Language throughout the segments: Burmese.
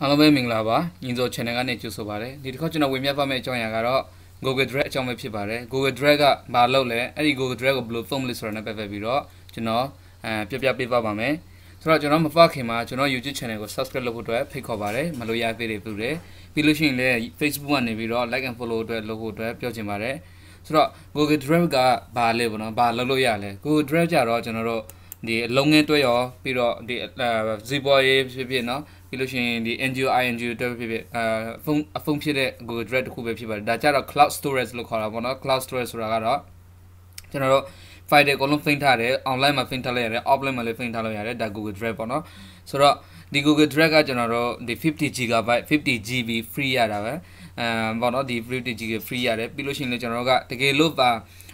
အားလုံးပဲမင်္ဂလာပါညီစော channel ကနေကြိုဆိုပါရစေဒီတစ်ခေါက်ကျွန်တော်ဝင်ပြပါမယ့်အကြောင်းအရာကတော့ Google Drive အကြောင်းပဲဖြစ်ပါတယ် Google Drive ကမလုပ်လဲအဲ့ဒီ Google Drive ကိုဘယ်လိုသုံးမလဲဆိုတာနဲ့ပတ်သက်ပြီးတော့ကျွန်တော်အဲပြပြပေးပါပါမယ်ဆိုတော့ကျွန်တော်မဖခင်မှာကျွန်တော် YouTube channel ကို subscribe လုပ်ဖို့အတွက်ဖိတ်ခေါ်ပါတယ်မလို့ရသေးတယ်ပြုတယ်ပြီးလို့ရှိရင်လည်း Facebook ကနေပြီးတော့ like and follow အတွက်လုပ်ဖို့အတွက်ပြောချင်ပါတယ်ဆိုတော့ Google Drive ကဘာလဲပေါ့နော်ဘာလုပ်လို့ရလဲ Google Drive ကြတော့ကျွန်တော်တို့ဒီအလုံးငင်းတွဲရောပြီးတော့ဒီ Zippo ရေးဖြစ်ဖြစ်เนาะပြီးလို့ရှိရင်ဒီ NGO INGO တွေဖြစ်ဖြစ်အာအဖုန်းအဖုန်းဖြစ်တဲ့ Google Drive တစ်ခုပဲဖြစ်ပါတယ်ဒါကြတော့ cloud storage လို့ခေါ်တာပေါ့နော် cloud storage ဆိုတာကတော့ကျွန်တော်တို့ file တွေအကုန်လုံးဖိန်းထားတယ် online မှာဖိန်းထားလိုက်ရတယ် offline မှာလည်းဖိန်းထားလိုက်ရတယ်ဒါ Google Drive ပေါ့နော်ဆိုတော့ဒီ Google Drive ကကျွန်တော်တို့ဒီ 50GB 50GB free ရတာပဲအဲပေါ့နော်ဒီ 50GB free ရတယ်ပြီးလို့ရှိရင်လည်းကျွန်တော်တို့ကတကယ်လို့ပါ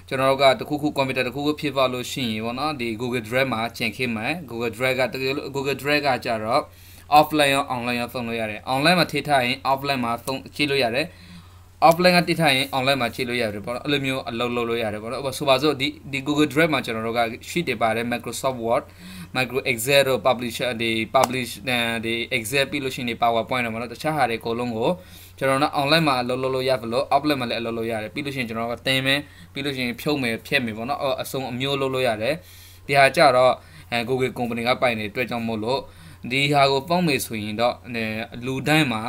ကျွန်တော်တို့ကတခုခုကွန်ပျူတာတခုခုဖြစ်ပါလို့ရှိရင်ပေါ့နော်ဒီ Google Drive မှာကျင်ခဲ့မယ် Google Drive ကတကယ်လို့ Google Drive ကကြတော့ offline ရော online ရောသုံးလို့ရတယ် online မှာထိထားရင် offline မှာသုံးချိလို့ရတယ် offline ကတိထားရင် online မှာချိလို့ရတယ်ပေါ့နော်အဲ့လိုမျိုးအလုပ်လုပ်လို့ရတယ်ပေါ့နော်ဆိုပါစို့ဒီဒီ Google Drive မှာကျွန်တော်တို့က sheet တွေပါတယ် Microsoft Word Micro Excel တို့ publisher တွေ publish တွေ Excel ပြီးလို့ရှိရင် PowerPoint တွေပေါ့နော်တခြားဟာတွေအကုန်လုံးကိုကျွန်တော်တို့ online မှာအလုပ်လုပ်လို့ရသလို offline မှာလည်းအလုပ်လုပ်ရတယ်ပြီးလို့ရှိရင်ကျွန်တော်ကတင်မယ်ပြီးလို့ရှိရင်ဖြုတ်မယ်ဖြည့်မယ်ပေါ့နော်အဆုံးအမျိုးလုပ်လို့ရတယ်ဒီဟာကြတော့အဲ Google company ကပိုင်နေတဲ့အတွက်ကြောင့်မို့လို့ဒီဟာကိုပေါက်မယ်ဆိုရင်တော့လူတိုင်းမှာ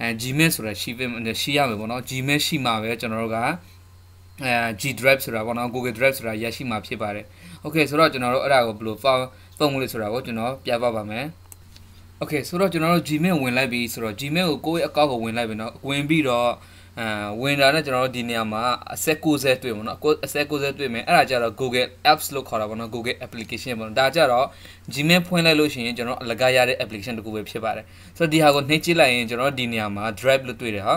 အဲ Gmail ဆိုတာရှိပဲရှိရမယ်ပေါ့နော် Gmail ရှိမှပဲကျွန်တော်တို့ကအဲ G Drive ဆိုတာပေါ့နော် Google Drive ဆိုတာရရှိမှဖြစ်ပါတယ်။ Okay ဆိုတော့ကျွန်တော်တို့အဲ့ဒါကိုဘယ်လိုပေါက်ပုံလို့ဆိုတာကိုကျွန်တော်ပြပါပါမယ်။ Okay ဆိုတော့ကျွန်တော်တို့ Gmail ဝင်လိုက်ပြီဆိုတော့ Gmail ကိုကိုယ့်ရဲ့အကောင့်ကိုဝင်လိုက်ပြီเนาะဝင်ပြီးတော့အဲဝင်တာနဲ့ကျွန်တော်တို့ဒီနေရာမှာအဆက်60တွေ့မှာเนาะအဆက်60တွေ့မယ်အဲ့ဒါကြတော့ Google Apps လို့ခေါ်တာပေါ့เนาะ Google application ပေါ့เนาะဒါကြတော့ Gmail ဖွင့်လိုက်လို့ရှိရင်ကျွန်တော်အလကားရတဲ့ application တကူပဲဖြစ်ပါတယ်ဆိုတော့ဒီဟာကိုနှိပ်ကြည့်လိုက်ရင်ကျွန်တော်ဒီနေရာမှာ Drive လို့တွေ့တယ်ဟာ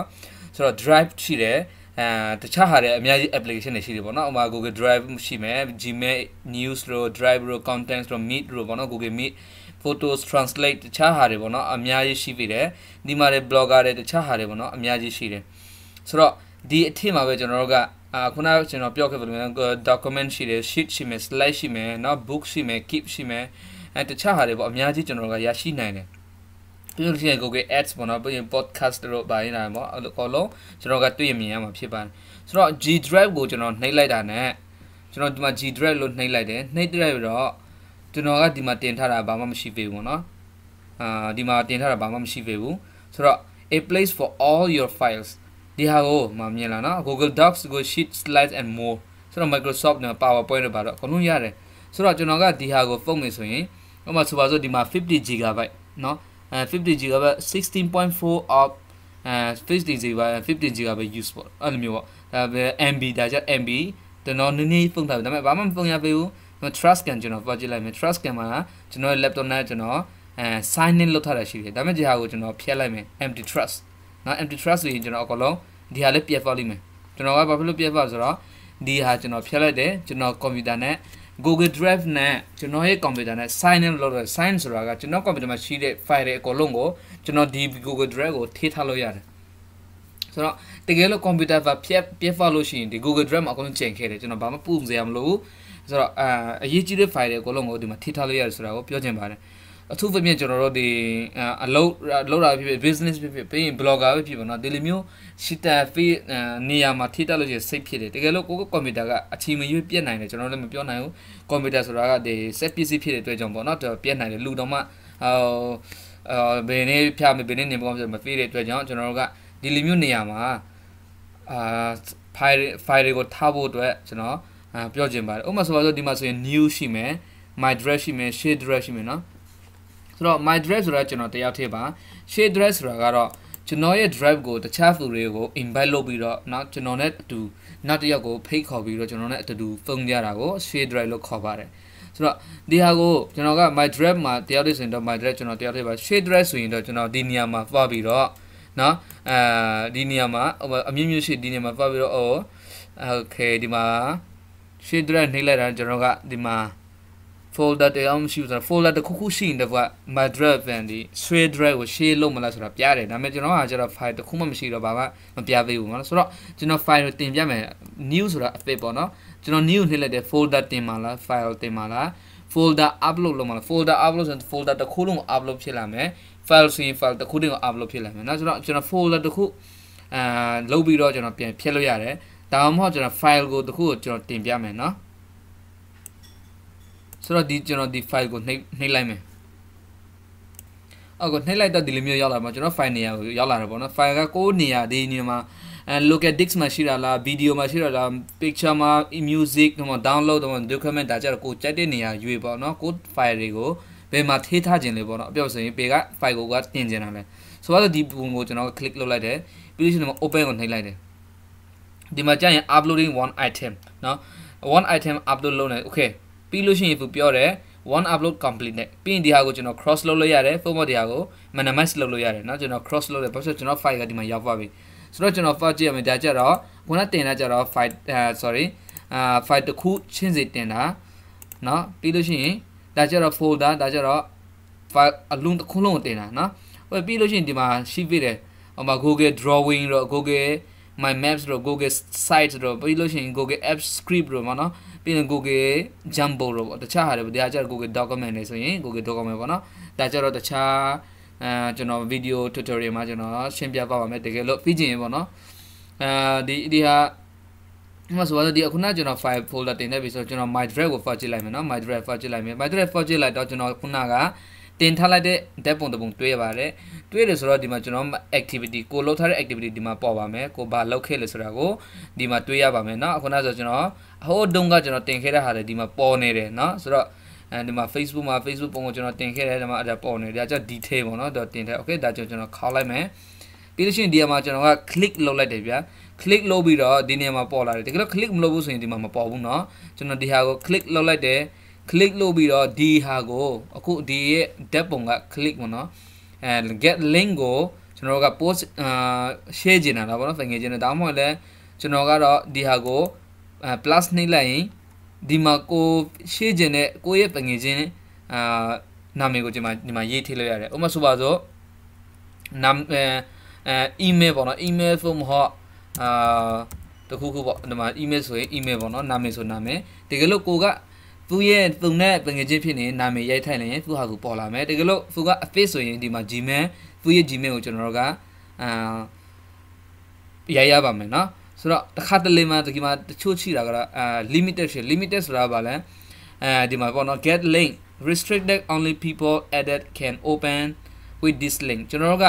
ဆိုတော့ Drive ရှိတယ်အဲတခြားဟာတွေအများကြီး application တွေရှိတယ်ပေါ့နော်။ဥပမာ Google Drive ရှိမယ်၊ Gmail News တို့ Drive တို့ Contents တို့ Meet တို့ပေါ့နော်။ Google Meet photos translate တခြားဟာတွေပေါ့နော်အများကြီးရှိပြီတယ်ဒီမှာတွေ blogger တွေတခြားဟာတွေပေါ့နော်အများကြီးရှိတယ်ဆိုတော့ဒီအထက်မှာပဲကျွန်တော်တို့ကအာခုနကကျွန်တော်ပြောခဲ့သလိုမျိုး document ရှိတယ် sheet ရှိမယ် slide ရှိမယ်เนาะ book ရှိမယ် keep ရှိမယ်အဲတခြားဟာတွေပေါ့အများကြီးကျွန်တော်တို့ကရရှိနိုင်တယ်ပြီးလို့ရှိရင် Google Ads ပေါ့နော်ပြီးရင် podcast တို့ဘာနေတာပေါ့အဲ့လိုအကုန်လုံးကျွန်တော်ကတွေ့မြင်ရမှာဖြစ်ပါတယ်ဆိုတော့ G drive ကိုကျွန်တော်နှိပ်လိုက်တာနဲ့ကျွန်တော်ဒီမှာ G drive လို့နှိပ်လိုက်တယ်နှိပ်တဲ့ပြီးတော့ကျွန်တော်ကဒီမှာတင်ထားတာဘာမှမရှိသေးဘူးပေါ့နော်အာဒီမှာတင်ထားတာဘာမှမရှိသေးဘူးဆိုတော့ a place for all your files ဒီဟာကိုမှမြင်လာနော် Google Docs ကို Sheet Slides and More ဆိုတော့ Microsoft နဲ့ PowerPoint တွေပါတော့အကုန်လုံးရတယ်ဆိုတော့ကျွန်တော်ကဒီဟာကိုဖုန်းနေဆိုရင်ဟိုမှာဆိုပါစို့ဒီမှာ 50GB နော်အဲ 50GB 16.4 of အဲ 50GB 50GB use ပေါ့အဲ့လိုမျိုးပေါ့ဒါပဲ MB ဒါကြ MB ကျွန်တော်နည်းနည်းဖုန်းထားဒါပေမဲ့ဘာမှမဖုန်းရပေးဘူးကျွန်တော် trust scan ကျွန်တော်ဖော်ကြည့်လိုက်မယ် trust scan မှာကျွန်တော်ရဲ့ laptop နဲ့ကျွန်တော်အဲ sign in လုပ်ထားတာရှိတယ်ဒါပေမဲ့ဒီဟာကိုကျွန်တော်ဖျက်လိုက်မယ် empty trust နော် empty trust ဆိုရင်ကျွန်တော်အကုန်လုံးဒီဟာလေးပြတ်သွားလိမ့်မယ်ကျွန်တော်ကဘာဖြစ်လို့ပြတ်သွားဆိုတော့ဒီဟာကျွန်တော်ဖျက်လိုက်တယ်ကျွန်တော် computer နဲ့ Google Drive နဲ့ကျွန်တော်ရဲ့ computer နဲ့ sign in လုပ်ရ sign ဆိုတာကကျွန်တော် computer မှာရှိတဲ့ file တွေအကုန်လုံးကိုကျွန်တော်ဒီ Google Drive ကိုထည့်ထားလို့ရတယ်ဆိုတော့တကယ်လို့ computer ကပြက်ပြက်ဖောက်လို့ရှိရင်ဒီ Google Drive မှာအကုန်လုံးချိန်ခဲ့တယ်ကျွန်တော်ဘာမှပူမစရာမလိုဘူးဆိုတော့အာအရေးကြီးတဲ့ file တွေအကုန်လုံးကိုဒီမှာထည့်ထားလို့ရတယ်ဆိုတာကိုပြောချင်ပါတယ်အထူးဖြစ်ဖြစ်ကျွန်တော်တို့ဒီအလုပ်လုပ်တာဖြစ်ဖြစ် business ဖြစ်ဖြစ်ပြီးရင် blogger ပဲဖြစ်ပါတော့ဒီလိုမျိုးရှစ်တာဖေးနေရာမှာထိတက်လို့ရှိရင်စိတ်ဖြစ်တယ်တကယ်လို့ကိုကကွန်ပျူတာကအချိန်မရွေးပြက်နိုင်တယ်ကျွန်တော်လည်းမပြောနိုင်ဘူးကွန်ပျူတာဆိုတာကဒီ set ပစ္စည်းဖြစ်တဲ့အတွက်ကြောင့်ပေါ့နော်ပြက်နိုင်တယ်လူတော်မှဟိုအာဘယ်နည်းဖျားမဘယ်နည်းနေပေါ့ဆိုမဖေးတဲ့အတွက်ကြောင့်ကျွန်တော်တို့ကဒီလိုမျိုးနေရာမှာအာ file file တွေကိုထားဖို့အတွက်ကျွန်တော်ပြောချင်ပါတယ်ဥပမာဆိုပါဆိုဒီမှာဆိုရင် new ရှိမယ် my dress ရှိမယ် shade dress ရှိမယ်နော်ဆိုတော့ my drive ဆိုတာကျွန်တော်တယောက်ထည့်ပါ share drive ဆိုတာကတော့ကျွန်တော်ရဲ့ drive ကိုတခြားသူတွေကို invite လုပ်ပြီးတော့เนาะကျွန်တော်နဲ့အတူနောက်တစ်ယောက်ကို fake ခေါ်ပြီးတော့ကျွန်တော်နဲ့အတူဖုန်းကြတာကို share drive လို့ခေါ်ပါတယ်ဆိုတော့ဒီဟာကိုကျွန်တော်က my drive မှာတယောက်တည်းဆိုရင်တော့ my drive ကျွန်တော်တယောက်တည်းပါ share drive ဆိုရင်တော့ကျွန်တော်ဒီနေရာမှာပွားပြီးတော့เนาะအဲဒီနေရာမှာအမြင့်မြင့်ရှိဒီနေရာမှာပွားပြီးတော့ okay ဒီမှာ share drive နှိပ်လိုက်တာကျွန်တော်ကဒီမှာ folder တရားမရှိဘူးဆိုတော့ folder တစ်ခုခုရှိရင်တကွ my drive ဗန်ဒီ share drive ကို share လုပ်မလားဆိုတာပြတယ်ဒါပေမဲ့ကျွန်တော်ကကျတော့ file တစ်ခုမှမရှိတော့ဘာမှမပြပေးဘူးเนาะဆိုတော့ကျွန်တော် file ကိုတင်ပြမယ် new ဆိုတာအသစ်ပေါ့เนาะကျွန်တော် new နှိပ်လိုက်တယ် folder တင်ပါလား file တင်ပါလား folder upload လုပ်မှာလား folder upload ဆိုရင် folder တစ်ခုလုံးကို upload ဖြစ်လာမယ် file ဆိုရင် file တစ်ခုတည်းကို upload ဖြစ်လာမယ်เนาะဆိုတော့ကျွန်တော် folder တစ်ခုအာလုပ်ပြီးတော့ကျွန်တော်ပြန်ဖြည့်လို့ရတယ်ဒါမှမဟုတ်ကျွန်တော် file ကိုတစ်ခုကိုကျွန်တော်တင်ပြမယ်เนาะဆိုတော့ဒီကျွန်တော်ဒီ file ကိုနှိပ်နှိပ်လိုက်မယ်အော်ကိုနှိပ်လိုက်တော့ဒီလိုမျိုးရောက်လာမှာကျွန်တော် file နေရာကိုရောက်လာတယ်ပေါ့နော် file ကကိုနေရာဒီနေရာမှာအဲ local disk မှာရှိတာလား video မှာရှိတာလား picture မှာ music မှာ download မှာ document ဒါကြတော့ကိုကြိုက်တဲ့နေရာရွေးပေါ့နော်ကို file တွေကိုဘယ်မှာထည့်ထားခြင်းလဲပေါ့နော်အပြောက်ဆိုရင်ပေက file ကိုကတင်ခြင်းတာလဲဆိုတော့ဒီပုံကိုကျွန်တော် click လုပ်လိုက်တယ်ပြီးလို့ရှိရင် open ကိုနှိပ်လိုက်တယ်ဒီမှာကြာရင် uploading one item เนาะ one item upload လုပ်နေ okay ပြီးလို့ရှိရင်သူပြောတယ် one upload complete နဲ့ပြီးရင်ဒီဟာကိုကျွန်တော် cross လုပ်လို့ရတယ် format ဒီဟာကို minimize လုပ်လို့ရတယ်เนาะကျွန်တော် cross လုပ်တယ်ဘာဖြစ်ကျွန်တော် file ကဒီမှာရောက်သွားပြီဆိုတော့ကျွန်တော် first ကြည့်ရမယ်ဒါကြတော့ခုနတင်လာကြတော့ file အာ sorry အာ file တစ်ခုချင်းစီတင်တာเนาะပြီးလို့ရှိရင်ဒါကြတော့ folder ဒါကြတော့ file အလုံးတစ်ခုလုံးကိုတင်တာเนาะဟိုပြီးလို့ရှိရင်ဒီမှာရှိပြတယ်ဟိုမှာ Google drawing တော့ Google my maps တို့ google sites တို့ပြီးလို့ရှိရင် google app script တို့ပေါ့နော်ပြီးရင် google jumbo တို့ပေါ့တခြားဟာတွေပေါ့ဒါကြတော့ google document တွေဆိုရင် google document ပေါ့နော်ဒါကြတော့တခြားအဲကျွန်တော် video tutorial မှာကျွန်တော်ရှင်းပြပါပါမယ်တကယ်လို့ပြီးကျင်ပေါ့နော်အဲဒီဒီဟာဒီမှာဆိုတော့ဒီအခုနကျွန်တော် file folder တင်နေပြီဆိုတော့ကျွန်တော် my drive ကိုဖောက်ကြည့်လိုက်မယ်နော် my drive ဖောက်ကြည့်လိုက်မယ် my drive ဖောက်ကြည့်လိုက်တော့ကျွန်တော်ခုနကတင်ထားလိုက်တဲ့ဓာတ်ပုံတစ်ပုံတွေ့ရပါတယ်တွေ့တယ်ဆိုတော့ဒီမှာကျွန်တော် activity ကိုလုပ်ထားတဲ့ activity ဒီမှာပေါ်ပါမယ်ကိုဘာလုပ်ခဲ့လဲဆိုတာကိုဒီမှာတွေ့ရပါမယ်เนาะအခုနောက်ဆိုကျွန်တော်ဟိုတုန်းကကျွန်တော်တင်ခဲ့တဲ့ဟာတွေဒီမှာပေါ်နေတယ်เนาะဆိုတော့အဲဒီမှာ Facebook မှာ Facebook ပုံကိုကျွန်တော်တင်ခဲ့တယ်ဒီမှာအဲ့ဒါပေါ်နေတယ်ဒါကြောင့် detail ပေါ့เนาะဒါတင်တယ် okay ဒါကြောင့်ကျွန်တော်ခေါက်လိုက်မယ်ပြီးလို့ရှိရင်ဒီမှာကျွန်တော်က click လုပ်လိုက်တယ်ဗျာ click လုပ်ပြီးတော့ဒီနေရာမှာပေါ်လာတယ်တကယ်လို့ click မလုပ်ဘူးဆိုရင်ဒီမှာမပေါ်ဘူးเนาะကျွန်တော်ဒီဟာကို click လုပ်လိုက်တယ် click လုပ်ပြီးတော့ဒီဟာကိုအခုဒီရဲ့ဓာတ်ပုံက click ပေါ့နော်အဲ get link ကိုကျွန်တော်က post အာ share ကျင်တာပေါ့နော် finger ကျင်တာဒါမှမဟုတ်လည်းကျွန်တော်ကတော့ဒီဟာကို plus နှိပ်လိုက်ရင်ဒီမှာကို share ကျင်တဲ့ကိုရဲ့ finger ကျင်အာနာမည်ကိုဒီမှာဒီမှာရေးထည့်လိုက်ရတယ်ဥပမာဆိုပါစို့နာအဲအဲ email ပေါ့နော် email ဆိုမဟုတ်အာတခုခုပေါ့ဒီမှာ email ဆိုရင် email ပေါ့နော်နာမည်ဆိုနာမည်တကယ်လို့ကိုကသူရဲ့သူနဲ့တငယ်ချင်းဖြစ်နေနာမည်ရိုက်ထိုက်လိုက်ရင်သူဟာကိုပေါ်လာမယ်တကယ်လို့သူကအဖစ်ဆိုရင်ဒီမှာ Gmail သူရဲ့ Gmail ကိုကျွန်တော်တို့ကအာရိုက်ရပါမယ်နော်ဆိုတော့တစ်ခါတလေမှဒီမှာတချို့ရှိတာကတော့အာ limited ရှိ limited ဆိုတာကဘာလဲအဲဒီမှာပေါ့နော် get link restricted only people added can open with this link ကျွန်တော်တို့က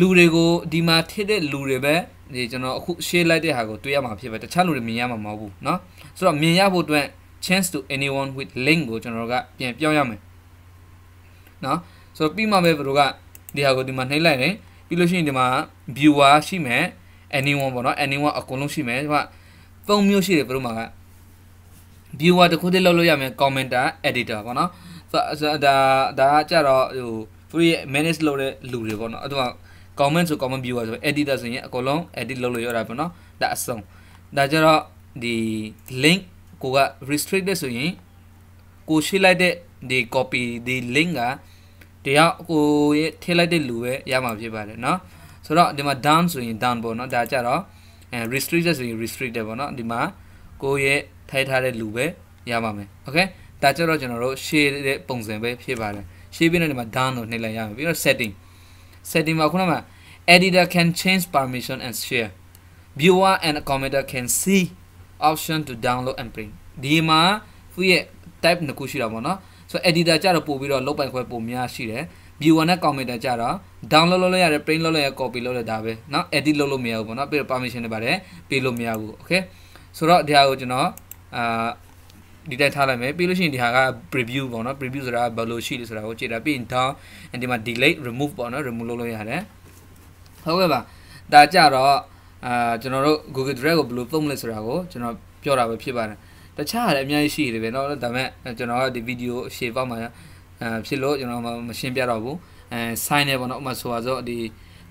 လူတွေကိုဒီမှာထည့်တဲ့လူတွေပဲဒီကျွန်တော်အခု share လိုက်တဲ့ဟာကိုတွေ့ရမှာဖြစ်ပဲတခြားလူတွေမြင်ရမှာမဟုတ်ဘူးเนาะဆိုတော့မြင်ရဖို့အတွက် chance to anyone with link ကိုကျွန်တော်တို့ကပြန်ပြောင်းရမယ်နော်ဆိုတော့ပြီးမှပဲဘယ်လိုကဒီဟာကိုဒီမှာနှိမ့်လိုက်တယ်ပြီးလို့ရှိရင်ဒီမှာ viewer ရှိမယ် anyone ပေါ့နော် anyone အကုန်လုံးရှိမယ်ဒီမှာပုံမျိုးရှိတယ်ဘယ်လိုမှာက viewer တစ်ခုတည်းလောက်လို့ရမယ် commenter editor ပေါ့နော်ဆိုတော့ဒါဒါကကြတော့ဟို free manage လုပ်တဲ့လူတွေပေါ့နော်အဲ့ဒါ comment ဆို comment viewer ဆို editor ဆိုရင်အကုန်လုံး edit လုပ်လို့ရတာပေါ့နော်ဒါအဆုံးဒါကြတော့ဒီ link ကိုက restricted ဆိုရင်ကိုရှိလိုက်တဲ့ဒီ copy ဒီ link ကတယောက်ကိုရဲ့ထည့်လိုက်တဲ့လူပဲရမှာဖြစ်ပါတယ်เนาะဆိုတော့ဒီမှာ down ဆိုရင် down ပေါ့เนาะဒါကြတော့ restricted ဆိုရင် restricted ပေါ့เนาะဒီမှာကိုရဲ့ထိုက်ထားတဲ့လူပဲရပါမယ်โอเคဒါကြတော့ကျွန်တော်တို့ share တဲ့ပုံစံပဲဖြစ်ပါတယ် share ပြီးတော့ဒီမှာ down လို့နှိပ်လိုက်ရမယ်ပြီးတော့ setting setting မှာခုနက editor can change permission and share viewer and commenter can see option to download and print ဒီမှာသူရဲ့ type နှစ်ခုရှိတာပေါ့နော်ဆိုတော့ editor ကြတော့ပို့ပြီးတော့လုတ်ပိုင်ခွဲပုံများရှိတယ် viewer နဲ့ commenter ကြတော့ download လုပ်လို့ရတယ် print လုပ်လို့ရ copy လုပ်လို့ဒါပဲเนาะ edit လုပ်လို့မရဘူးပေါ့နော်ပြီးတော့ permission တွေပါတယ်ပေးလို့မရဘူး okay ဆိုတော့ဒီဟာကိုကျွန်တော်အာဒီတိုင်းထားလိုက်မယ်ပြီးလို့ရှိရင်ဒီဟာက preview ပေါ့နော် preview ဆိုတာဘယ်လိုရှိလဲဆိုတာကိုကြည့်တာပြီးရင် down ဒီမှာ delete remove ပေါ့နော် remove လုပ်လို့ရတယ်ဟုတ်ကဲ့ပါဒါကြတော့အာကျွန်တော်တို့ Google Drive ကိုဘယ်လိုသုံးလဲဆိုတာကိုကျွန်တော်ပြောတာပဲဖြစ်ပါတယ်တခြားလည်းအများကြီးရှိတယ်ပဲเนาะဒါပေမဲ့ကျွန်တော်ကဒီဗီဒီယိုအရှေ့ပေါက်မှာအာဖြစ်လို့ကျွန်တော်မရှင်းပြတော့ဘူးအဲ sign နဲ့ပေါ့เนาะဥပမာဆိုပါစို့ဒီ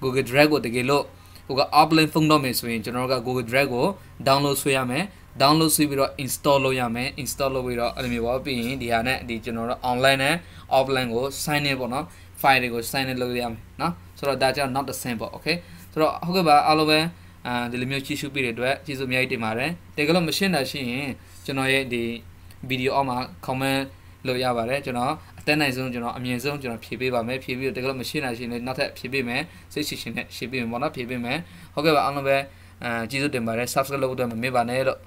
Google Drive ကိုတကယ်လို့ဟိုက offline ဖုန်းတော့မယ်ဆိုရင်ကျွန်တော်က Google Drive ကို download ဆွဲရမယ် download ဆွဲပြီးတော့ install လုပ်ရမယ် install လုပ်ပြီးတော့အဲ့လိုမျိုးပေါ့ပြီးရင်ဒီဟာနဲ့ဒီကျွန်တော်တို့ online နဲ့ offline ကို sign နဲ့ပေါ့เนาะ file တွေကို sign နဲ့လုပ်ရမယ်เนาะဆိုတော့ဒါကြောင့်နောက်တစ်ဆင့်ပေါ့ okay ဆိုတော့ဟုတ်ကဲ့ပါအားလုံးပဲအာဒီလိုမျိုးကြည့်ရှုပေးတဲ့အတွက်ကျေးဇူးအများကြီးတင်ပါတယ်တကယ်လို့မရှင်းတာရှိရင်ကျွန်တော်ရဲ့ဒီဗီဒီယိုအောက်မှာ comment လို့ရပါတယ်ကျွန်တော်အတန်းနိုင်ဆုံးကျွန်တော်အမြင်ဆုံးကျွန်တော်ဖြေပေးပါမယ်ဖြေပြီးတော့တကယ်လို့မရှင်းတာရှိရင်လည်းနောက်ထပ်ဖြေပေးမယ်စိတ်ရှိရှင်နဲ့ရှင်းပေးမယ်ပေါ့နော်ဖြေပေးမယ်ဟုတ်ကဲ့ပါအားလုံးပဲအာကျေးဇူးတင်ပါတယ် subscribe လုပ်ဖို့အတွက်မမေ့ပါနဲ့လို့